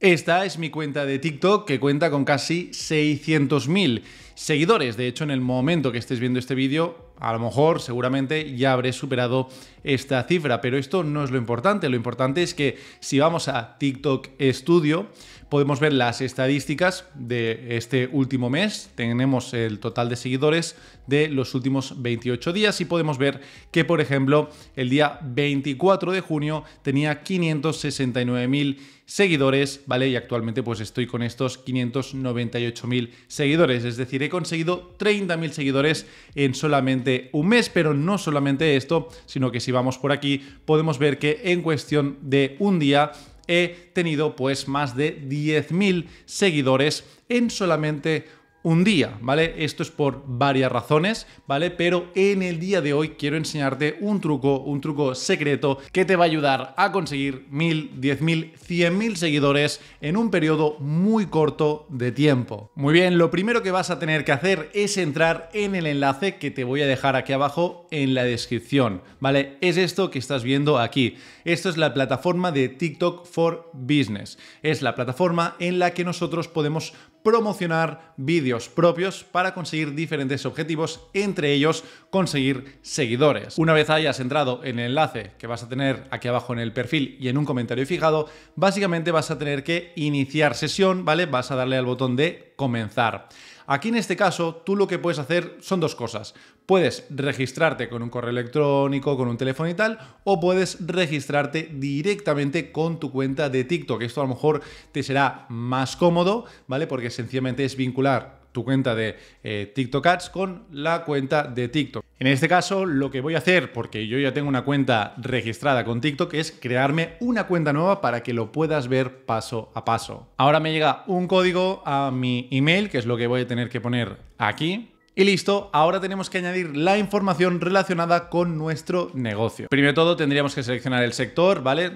Esta es mi cuenta de TikTok que cuenta con casi 600.000 seguidores. De hecho, en el momento que estés viendo este vídeo, a lo mejor, seguramente, ya habré superado esta cifra. Pero esto no es lo importante. Lo importante es que si vamos a TikTok Studio, podemos ver las estadísticas de este último mes. Tenemos el total de seguidores de los últimos 28 días y podemos ver que, por ejemplo, el día 24 de junio tenía 569.000 seguidores, ¿vale? Y actualmente pues estoy con estos 598.000 seguidores, es decir, he conseguido 30.000 seguidores en solamente un mes, pero no solamente esto, sino que si vamos por aquí podemos ver que en cuestión de un día he tenido pues más de 10.000 seguidores en solamente un día, ¿vale? Esto es por varias razones, ¿vale? Pero en el día de hoy quiero enseñarte un truco, un truco secreto que te va a ayudar a conseguir mil, diez mil, cien mil seguidores en un periodo muy corto de tiempo. Muy bien, lo primero que vas a tener que hacer es entrar en el enlace que te voy a dejar aquí abajo en la descripción, ¿vale? Es esto que estás viendo aquí. Esto es la plataforma de TikTok for Business. Es la plataforma en la que nosotros podemos promocionar vídeos propios para conseguir diferentes objetivos, entre ellos conseguir seguidores. Una vez hayas entrado en el enlace que vas a tener aquí abajo en el perfil y en un comentario fijado, básicamente vas a tener que iniciar sesión, ¿vale? Vas a darle al botón de comenzar. Aquí en este caso, tú lo que puedes hacer son dos cosas. Puedes registrarte con un correo electrónico, con un teléfono y tal, o puedes registrarte directamente con tu cuenta de TikTok. Esto a lo mejor te será más cómodo, ¿vale? Porque sencillamente es vincular tu cuenta de eh, TikTok Ads con la cuenta de TikTok. En este caso, lo que voy a hacer, porque yo ya tengo una cuenta registrada con TikTok, es crearme una cuenta nueva para que lo puedas ver paso a paso. Ahora me llega un código a mi email, que es lo que voy a tener que poner aquí. Y listo, ahora tenemos que añadir la información relacionada con nuestro negocio. Primero todo tendríamos que seleccionar el sector, ¿vale?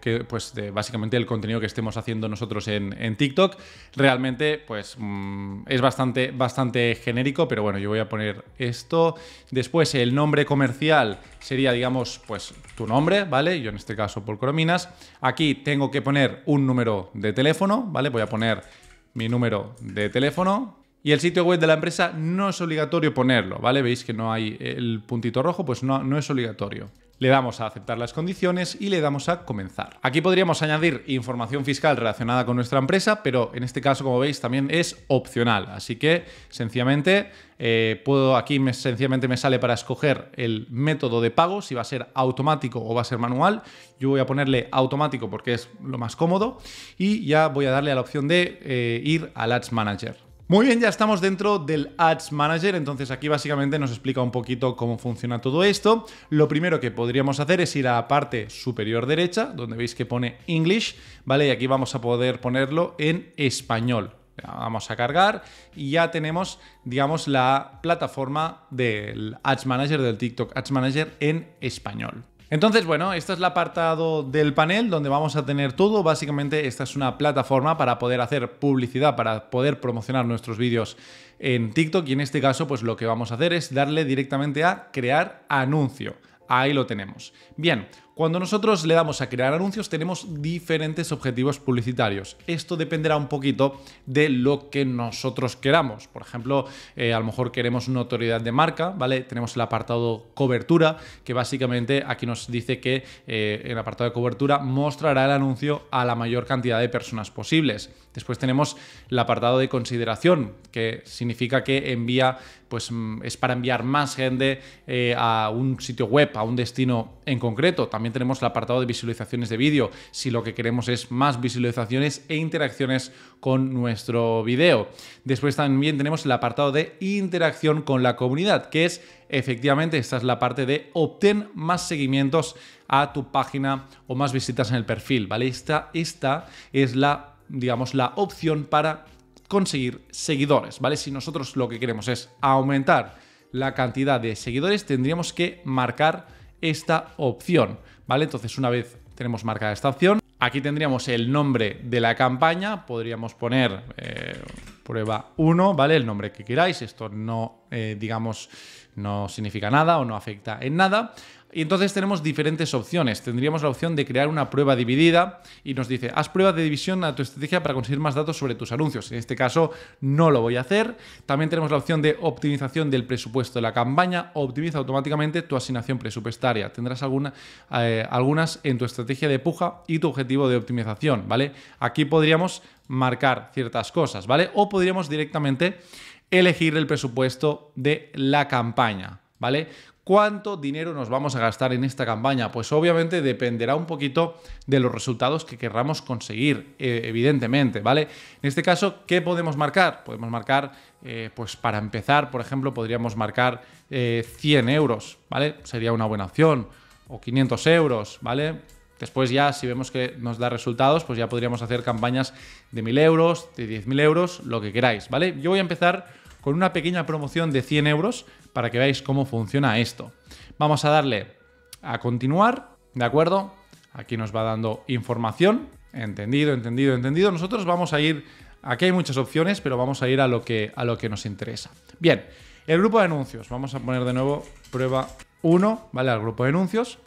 que, pues básicamente el contenido que estemos haciendo nosotros en, TikTok. Realmente pues mm, es bastante, bastante genérico, pero bueno, yo voy a poner esto. Después el nombre comercial sería, digamos, pues tu nombre, ¿vale? Yo en este caso por Corominas. Aquí tengo que poner un número de teléfono, ¿vale? Voy a poner mi número de teléfono, y el sitio web de la empresa no es obligatorio ponerlo, ¿vale? Veis que no hay el puntito rojo, pues no, no es obligatorio. Le damos a aceptar las condiciones y le damos a comenzar. Aquí podríamos añadir información fiscal relacionada con nuestra empresa, pero en este caso, como veis, también es opcional. Así que sencillamente eh, puedo aquí sencillamente me sale para escoger el método de pago, si va a ser automático o va a ser manual. Yo voy a ponerle automático porque es lo más cómodo y ya voy a darle a la opción de eh, ir al Ads Manager. Muy bien, ya estamos dentro del Ads Manager, entonces aquí básicamente nos explica un poquito cómo funciona todo esto. Lo primero que podríamos hacer es ir a la parte superior derecha, donde veis que pone English, ¿vale? Y aquí vamos a poder ponerlo en español. Vamos a cargar y ya tenemos, digamos, la plataforma del Ads Manager, del TikTok Ads Manager en español. Entonces, bueno, este es el apartado del panel donde vamos a tener todo. Básicamente, esta es una plataforma para poder hacer publicidad, para poder promocionar nuestros vídeos en TikTok. Y en este caso, pues lo que vamos a hacer es darle directamente a crear anuncio. Ahí lo tenemos. Bien, cuando nosotros le damos a crear anuncios tenemos diferentes objetivos publicitarios. Esto dependerá un poquito de lo que nosotros queramos. Por ejemplo, eh, a lo mejor queremos una autoridad de marca, ¿vale? Tenemos el apartado cobertura, que básicamente aquí nos dice que eh, el apartado de cobertura mostrará el anuncio a la mayor cantidad de personas posibles. Después tenemos el apartado de consideración, que significa que envía, pues mm, es para enviar más gente eh, a un sitio web, a un destino en concreto. También tenemos el apartado de visualizaciones de vídeo, si lo que queremos es más visualizaciones e interacciones con nuestro vídeo. Después también tenemos el apartado de interacción con la comunidad, que es efectivamente esta es la parte de obtén más seguimientos a tu página o más visitas en el perfil, ¿vale? Esta, esta es la, digamos, la opción para conseguir seguidores, ¿vale? Si nosotros lo que queremos es aumentar la cantidad de seguidores, tendríamos que marcar esta opción, ¿vale? Entonces una vez tenemos marcada esta opción, aquí tendríamos el nombre de la campaña, podríamos poner eh, prueba 1, ¿vale? El nombre que queráis, esto no eh, digamos, no significa nada o no afecta en nada. Y entonces tenemos diferentes opciones. Tendríamos la opción de crear una prueba dividida y nos dice, haz prueba de división a tu estrategia para conseguir más datos sobre tus anuncios. En este caso no lo voy a hacer. También tenemos la opción de optimización del presupuesto de la campaña. Optimiza automáticamente tu asignación presupuestaria. Tendrás eh, algunas en tu estrategia de puja y tu objetivo de optimización, ¿vale? Aquí podríamos marcar ciertas cosas, ¿vale? O podríamos directamente elegir el presupuesto de la campaña, ¿vale? ¿Cuánto dinero nos vamos a gastar en esta campaña? Pues obviamente dependerá un poquito de los resultados que querramos conseguir, eh, evidentemente, ¿vale? En este caso, ¿qué podemos marcar? Podemos marcar, eh, pues para empezar, por ejemplo, podríamos marcar 100 eh, euros, ¿vale? Sería una buena opción, o 500 euros, ¿vale? Después ya, si vemos que nos da resultados, pues ya podríamos hacer campañas de 1.000 euros, de 10.000 euros, lo que queráis, ¿vale? Yo voy a empezar con una pequeña promoción de 100 euros para que veáis cómo funciona esto. Vamos a darle a continuar, ¿de acuerdo? Aquí nos va dando información. Entendido, entendido, entendido. Nosotros vamos a ir, aquí hay muchas opciones, pero vamos a ir a lo que, a lo que nos interesa. Bien, el grupo de anuncios. Vamos a poner de nuevo prueba 1, ¿vale? Al grupo de anuncios.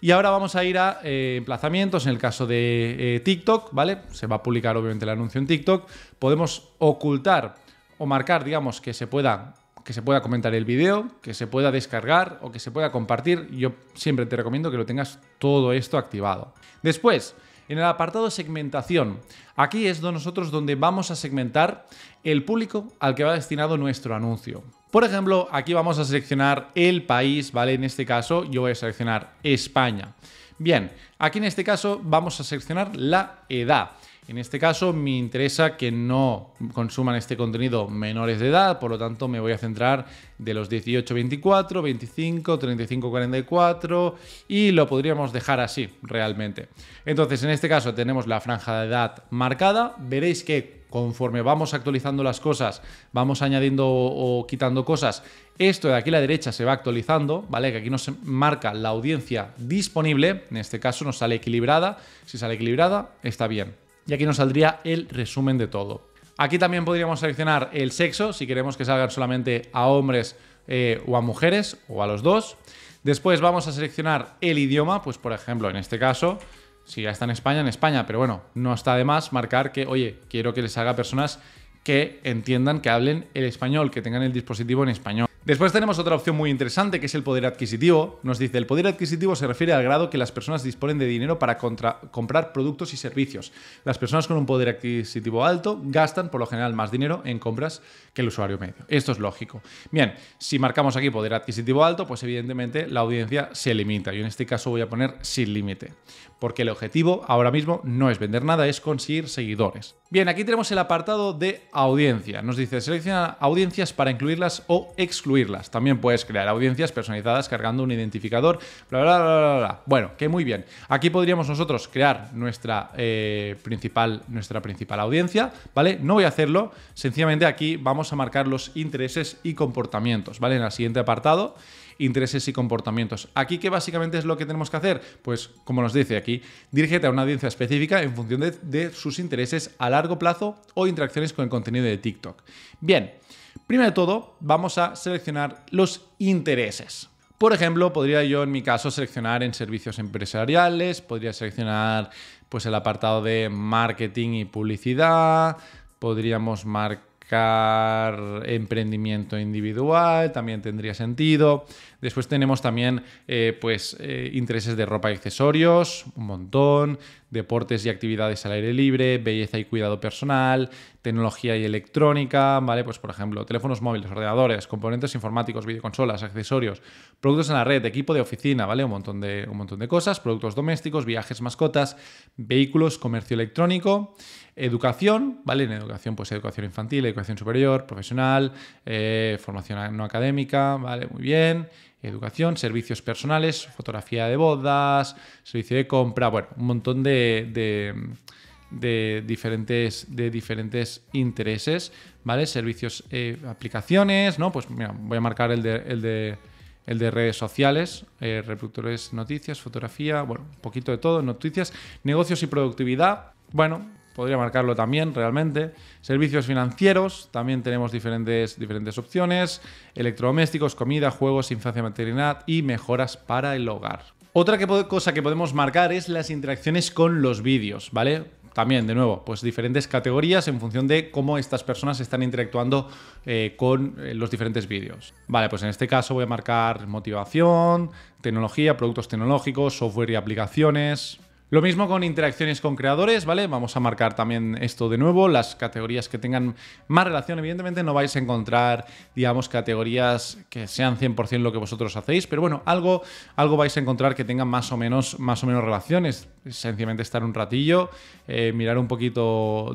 Y ahora vamos a ir a eh, emplazamientos, en el caso de eh, TikTok, ¿vale? Se va a publicar obviamente el anuncio en TikTok. Podemos ocultar o marcar, digamos, que se pueda que se pueda comentar el vídeo, que se pueda descargar o que se pueda compartir. Yo siempre te recomiendo que lo tengas todo esto activado. Después, en el apartado segmentación, aquí es donde nosotros donde vamos a segmentar el público al que va destinado nuestro anuncio. Por ejemplo, aquí vamos a seleccionar el país, ¿vale? En este caso yo voy a seleccionar España. Bien, aquí en este caso vamos a seleccionar la edad. En este caso me interesa que no consuman este contenido menores de edad, por lo tanto me voy a centrar de los 18 24, 25, 35 44 y lo podríamos dejar así realmente. Entonces en este caso tenemos la franja de edad marcada, veréis que conforme vamos actualizando las cosas, vamos añadiendo o quitando cosas, esto de aquí a la derecha se va actualizando, ¿vale? Que aquí nos marca la audiencia disponible, en este caso nos sale equilibrada, si sale equilibrada está bien y aquí nos saldría el resumen de todo. Aquí también podríamos seleccionar el sexo, si queremos que salgan solamente a hombres eh, o a mujeres o a los dos. Después vamos a seleccionar el idioma, pues por ejemplo, en este caso, si ya está en España, en España, pero bueno, no está de más marcar que, oye, quiero que les haga personas que entiendan, que hablen el español, que tengan el dispositivo en español. Después tenemos otra opción muy interesante que es el poder adquisitivo. Nos dice, el poder adquisitivo se refiere al grado que las personas disponen de dinero para comprar productos y servicios. Las personas con un poder adquisitivo alto gastan por lo general más dinero en compras que el usuario medio. Esto es lógico. Bien, si marcamos aquí poder adquisitivo alto, pues evidentemente la audiencia se limita. Yo en este caso voy a poner sin límite, porque el objetivo ahora mismo no es vender nada, es conseguir seguidores. Bien, aquí tenemos el apartado de audiencia. Nos dice, selecciona audiencias para incluirlas o excluirlas también puedes crear audiencias personalizadas cargando un identificador, Bueno, que muy bien. Aquí podríamos nosotros crear nuestra, eh, principal, nuestra principal audiencia, ¿vale? No voy a hacerlo, sencillamente aquí vamos a marcar los intereses y comportamientos, ¿vale? En el siguiente apartado intereses y comportamientos. Aquí que básicamente es lo que tenemos que hacer, pues como nos dice aquí, dirígete a una audiencia específica en función de sus intereses a largo plazo o interacciones con el contenido de TikTok. Bien, Primero de todo, vamos a seleccionar los intereses. Por ejemplo, podría yo en mi caso seleccionar en servicios empresariales, podría seleccionar pues el apartado de marketing y publicidad, podríamos marcar emprendimiento individual, también tendría sentido. Después tenemos también eh, pues eh, intereses de ropa y accesorios, un montón deportes y actividades al aire libre, belleza y cuidado personal, tecnología y electrónica, ¿vale? Pues por ejemplo, teléfonos móviles, ordenadores, componentes informáticos, videoconsolas, accesorios, productos en la red, equipo de oficina, ¿vale? Un montón de, un montón de cosas, productos domésticos, viajes, mascotas, vehículos, comercio electrónico, educación, ¿vale? En educación, pues educación infantil, educación superior, profesional, eh, formación no académica, ¿vale? Muy bien educación, servicios personales, fotografía de bodas, servicio de compra, bueno, un montón de, diferentes, de diferentes intereses, ¿vale? Servicios, eh, aplicaciones, ¿no? Pues mira, voy a marcar el de, el de, redes sociales, eh, reproductores, noticias, fotografía, bueno, un poquito de todo, noticias, negocios y productividad. Bueno, podría marcarlo también realmente. Servicios financieros, también tenemos diferentes, diferentes opciones. Electrodomésticos, comida, juegos, infancia maternidad y mejoras para el hogar. Otra cosa que podemos marcar es las interacciones con los vídeos, ¿vale? también, de nuevo, pues diferentes categorías en función de cómo estas personas están interactuando eh, con eh, los diferentes vídeos. Vale, pues en este caso voy a marcar motivación, tecnología, productos tecnológicos, software y aplicaciones, lo mismo con interacciones con creadores, ¿vale? Vamos a marcar también esto de nuevo, las categorías que tengan más relación. Evidentemente no vais a encontrar, digamos, categorías que sean 100% lo que vosotros hacéis, pero bueno, algo, algo vais a encontrar que tengan más o menos, más o menos relaciones. Sencillamente estar un ratillo, eh, mirar un poquito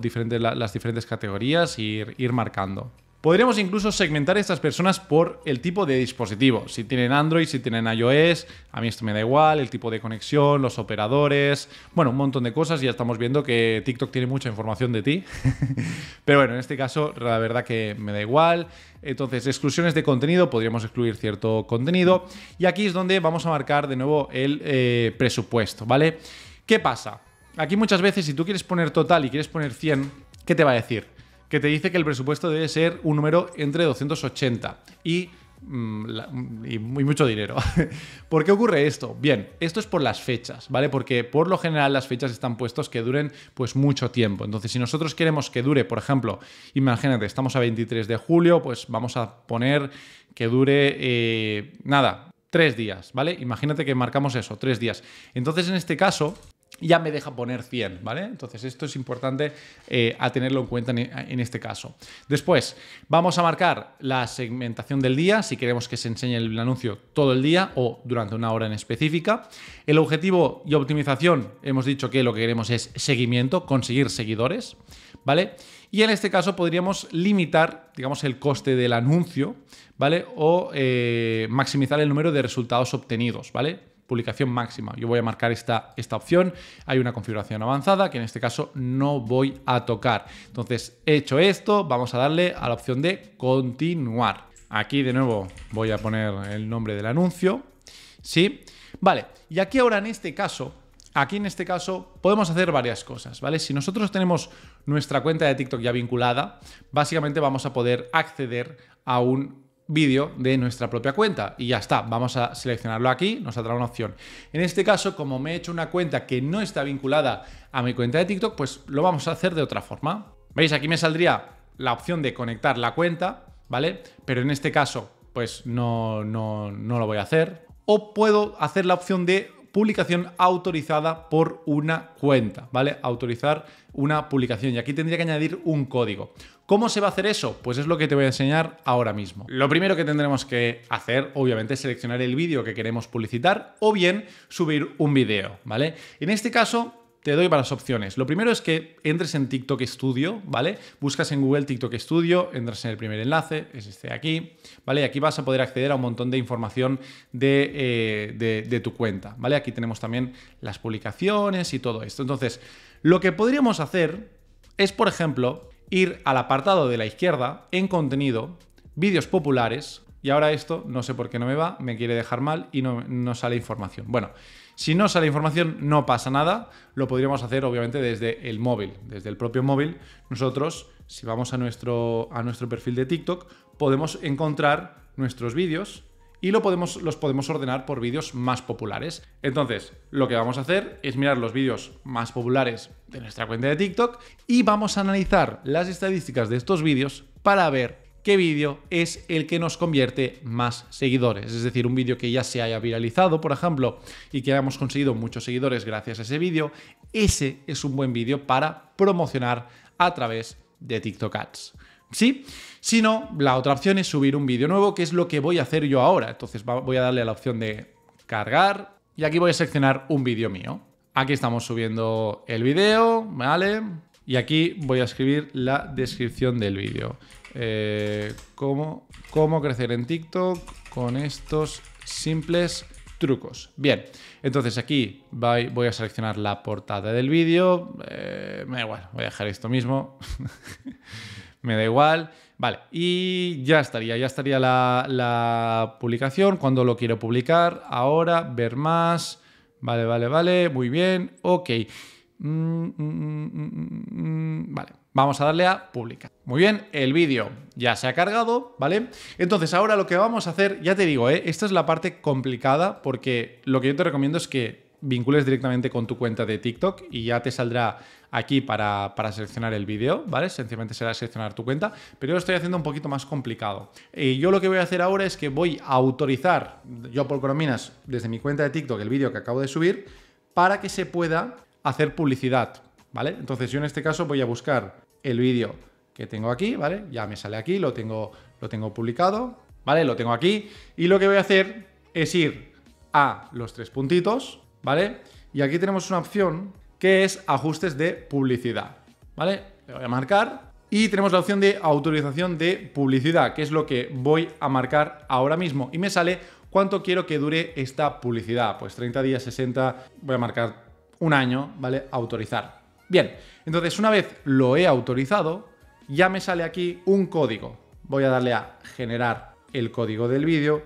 las diferentes categorías e ir marcando. Podríamos incluso segmentar a estas personas por el tipo de dispositivo. Si tienen Android, si tienen iOS, a mí esto me da igual, el tipo de conexión, los operadores, bueno, un montón de cosas. Ya estamos viendo que TikTok tiene mucha información de ti. Pero bueno, en este caso, la verdad que me da igual. Entonces, exclusiones de contenido, podríamos excluir cierto contenido. Y aquí es donde vamos a marcar de nuevo el eh, presupuesto, ¿vale? ¿Qué pasa? Aquí muchas veces, si tú quieres poner total y quieres poner 100, ¿qué te va a decir? que te dice que el presupuesto debe ser un número entre 280 y, mm, y mucho dinero. ¿Por qué ocurre esto? Bien, esto es por las fechas, ¿vale? Porque por lo general las fechas están puestos que duren pues mucho tiempo. Entonces, si nosotros queremos que dure, por ejemplo, imagínate, estamos a 23 de julio, pues vamos a poner que dure, eh, nada, tres días, ¿vale? Imagínate que marcamos eso, tres días. Entonces, en este caso, ya me deja poner 100, ¿vale? Entonces esto es importante eh, a tenerlo en cuenta en, este caso. Después, vamos a marcar la segmentación del día, si queremos que se enseñe el anuncio todo el día o durante una hora en específica. El objetivo y optimización, hemos dicho que lo que queremos es seguimiento, conseguir seguidores, ¿vale? Y en este caso podríamos limitar, digamos, el coste del anuncio, ¿vale? O eh, maximizar el número de resultados obtenidos, ¿vale? publicación máxima. Yo voy a marcar esta, esta opción, hay una configuración avanzada que en este caso no voy a tocar. Entonces, hecho esto, vamos a darle a la opción de continuar. Aquí de nuevo voy a poner el nombre del anuncio. ¿Sí? Vale, y aquí ahora en este caso Aquí en este caso podemos hacer varias cosas, ¿vale? Si nosotros tenemos nuestra cuenta de TikTok ya vinculada, básicamente vamos a poder acceder a un vídeo de nuestra propia cuenta y ya está, vamos a seleccionarlo aquí, nos saldrá una opción. En este caso, como me he hecho una cuenta que no está vinculada a mi cuenta de TikTok, pues lo vamos a hacer de otra forma. ¿Veis? Aquí me saldría la opción de conectar la cuenta, ¿vale? Pero en este caso, pues no, no, no lo voy a hacer. O puedo hacer la opción de publicación autorizada por una cuenta, ¿vale? Autorizar una publicación. Y aquí tendría que añadir un código. ¿Cómo se va a hacer eso? Pues es lo que te voy a enseñar ahora mismo. Lo primero que tendremos que hacer, obviamente, es seleccionar el vídeo que queremos publicitar o bien subir un vídeo, ¿vale? En este caso, te doy varias opciones. Lo primero es que entres en TikTok Studio, ¿vale? Buscas en Google TikTok Studio, entras en el primer enlace, es este de aquí, ¿vale? Y aquí vas a poder acceder a un montón de información eh, de, tu cuenta, ¿vale? Aquí tenemos también las publicaciones y todo esto. Entonces, lo que podríamos hacer es, por ejemplo, ir al apartado de la izquierda en contenido, vídeos populares, y ahora esto, no sé por qué no me va, me quiere dejar mal y no sale información. Bueno, si no sale información, no pasa nada. Lo podríamos hacer, obviamente, desde el móvil, desde el propio móvil. Nosotros, si vamos a nuestro, a nuestro perfil de TikTok, podemos encontrar nuestros vídeos y lo podemos, los podemos ordenar por vídeos más populares. Entonces, lo que vamos a hacer es mirar los vídeos más populares de nuestra cuenta de TikTok y vamos a analizar las estadísticas de estos vídeos para ver qué vídeo es el que nos convierte más seguidores. Es decir, un vídeo que ya se haya viralizado, por ejemplo, y que hayamos conseguido muchos seguidores gracias a ese vídeo, ese es un buen vídeo para promocionar a través de TikTok Ads. ¿Sí? Si no, la otra opción es subir un vídeo nuevo, que es lo que voy a hacer yo ahora. Entonces voy a darle a la opción de cargar y aquí voy a seleccionar un vídeo mío. Aquí estamos subiendo el vídeo, ¿vale? Y aquí voy a escribir la descripción del vídeo. Eh, cómo, cómo crecer en TikTok con estos simples trucos. Bien, entonces aquí voy a seleccionar la portada del vídeo. Eh, me da igual, voy a dejar esto mismo. me da igual. Vale, y ya estaría, ya estaría la, publicación, cuando lo quiero publicar, ahora, ver más. Vale, vale, vale, muy bien, ok. Mm, mm, mm, vale. Vamos a darle a publicar. Muy bien, el vídeo ya se ha cargado, ¿vale? Entonces ahora lo que vamos a hacer, ya te digo, ¿eh? esta es la parte complicada porque lo que yo te recomiendo es que vincules directamente con tu cuenta de TikTok y ya te saldrá aquí para, seleccionar el vídeo, ¿vale? Sencillamente será seleccionar tu cuenta, pero yo lo estoy haciendo un poquito más complicado. Eh, yo lo que voy a hacer ahora es que voy a autorizar, yo por Corominas, desde mi cuenta de TikTok, el vídeo que acabo de subir, para que se pueda hacer publicidad, ¿vale? Entonces yo en este caso voy a buscar el vídeo que tengo aquí, ¿vale? Ya me sale aquí, lo tengo, lo tengo publicado, ¿vale? Lo tengo aquí y lo que voy a hacer es ir a los tres puntitos, ¿vale? Y aquí tenemos una opción que es ajustes de publicidad, ¿vale? Le voy a marcar y tenemos la opción de autorización de publicidad, que es lo que voy a marcar ahora mismo y me sale cuánto quiero que dure esta publicidad, pues 30 días, 60, voy a marcar un año, ¿vale? Autorizar. Bien, entonces una vez lo he autorizado, ya me sale aquí un código. Voy a darle a generar el código del vídeo,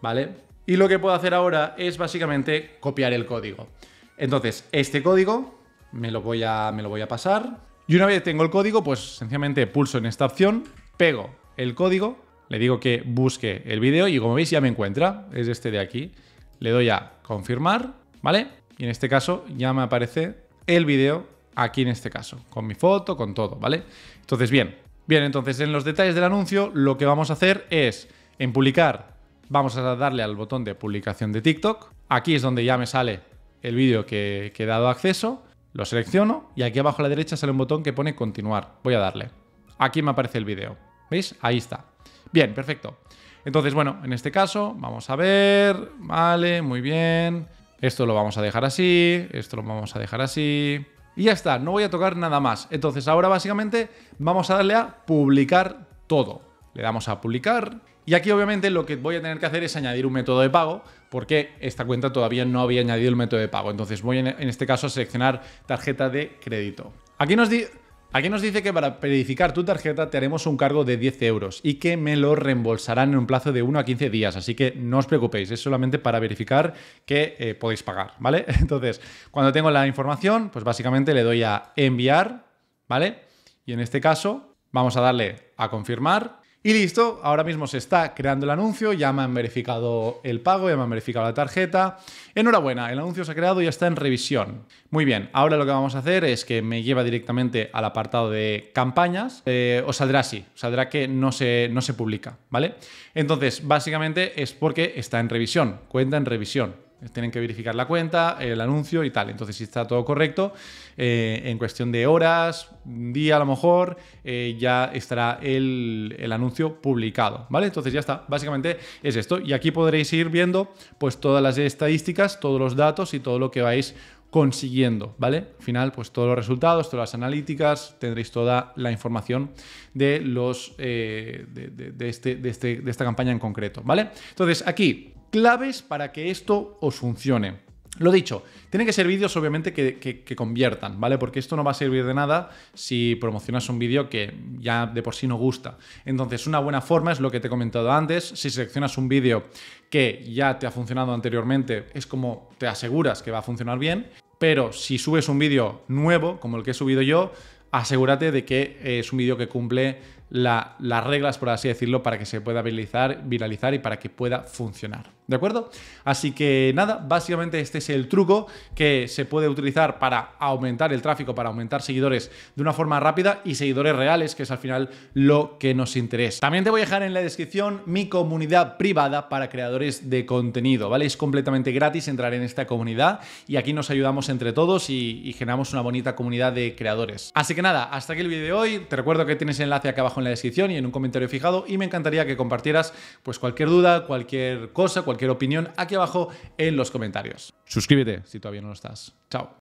¿vale? Y lo que puedo hacer ahora es básicamente copiar el código. Entonces, este código me lo voy a, me lo voy a pasar. Y una vez tengo el código, pues sencillamente pulso en esta opción, pego el código, le digo que busque el vídeo y como veis ya me encuentra, es este de aquí. Le doy a confirmar, ¿vale? Y en este caso ya me aparece el vídeo aquí en este caso, con mi foto, con todo, ¿vale? Entonces, bien, bien, entonces en los detalles del anuncio lo que vamos a hacer es, en publicar, vamos a darle al botón de publicación de TikTok, aquí es donde ya me sale el vídeo que, he dado acceso, lo selecciono y aquí abajo a la derecha sale un botón que pone continuar, voy a darle. Aquí me aparece el vídeo, ¿veis? Ahí está. Bien, perfecto. Entonces, bueno, en este caso, vamos a ver, vale, muy bien. Esto lo vamos a dejar así, esto lo vamos a dejar así, y ya está, no voy a tocar nada más. Entonces ahora básicamente vamos a darle a publicar todo. Le damos a publicar y aquí obviamente lo que voy a tener que hacer es añadir un método de pago porque esta cuenta todavía no había añadido el método de pago. Entonces voy en este caso a seleccionar tarjeta de crédito. Aquí nos, dice... Aquí nos dice que para verificar tu tarjeta te haremos un cargo de 10 euros y que me lo reembolsarán en un plazo de 1 a 15 días. Así que no os preocupéis, es solamente para verificar que eh, podéis pagar, ¿vale? Entonces, cuando tengo la información, pues básicamente le doy a enviar, ¿vale? Y en este caso, vamos a darle a confirmar y listo, ahora mismo se está creando el anuncio, ya me han verificado el pago, ya me han verificado la tarjeta. Enhorabuena, el anuncio se ha creado y está en revisión. Muy bien, ahora lo que vamos a hacer es que me lleva directamente al apartado de campañas, eh, O saldrá así, saldrá que no se, no se publica, ¿vale? Entonces, básicamente es porque está en revisión, cuenta en revisión. Eh, tienen que verificar la cuenta, el anuncio y tal. Entonces, si está todo correcto, eh, en cuestión de horas, un día a lo mejor, eh, ya estará el, anuncio publicado, ¿vale? Entonces ya está, básicamente es esto. Y aquí podréis ir viendo pues todas las estadísticas, todos los datos y todo lo que vais consiguiendo, ¿vale? Al final, pues todos los resultados, todas las analíticas, tendréis toda la información de los de, de, este, este, de esta campaña en concreto, ¿vale? Entonces aquí claves para que esto os funcione. Lo dicho, tienen que ser vídeos obviamente que, conviertan, ¿vale? Porque esto no va a servir de nada si promocionas un vídeo que ya de por sí no gusta. Entonces, una buena forma es lo que te he comentado antes, si seleccionas un vídeo que ya te ha funcionado anteriormente, es como te aseguras que va a funcionar bien, pero si subes un vídeo nuevo, como el que he subido yo, asegúrate de que es un vídeo que cumple las reglas, por así decirlo, para que se pueda viralizar y para que pueda funcionar. ¿De acuerdo? Así que nada, básicamente este es el truco que se puede utilizar para aumentar el tráfico, para aumentar seguidores de una forma rápida y seguidores reales, que es al final lo que nos interesa. También te voy a dejar en la descripción mi comunidad privada para creadores de contenido, ¿vale? Es completamente gratis entrar en esta comunidad y aquí nos ayudamos entre todos y, generamos una bonita comunidad de creadores. Así que nada, hasta aquí el vídeo de hoy. Te recuerdo que tienes el enlace acá abajo en la descripción y en un comentario fijado y me encantaría que compartieras pues cualquier duda, cualquier cosa, cualquier cualquier opinión aquí abajo en los comentarios. Suscríbete si todavía no lo estás. Chao.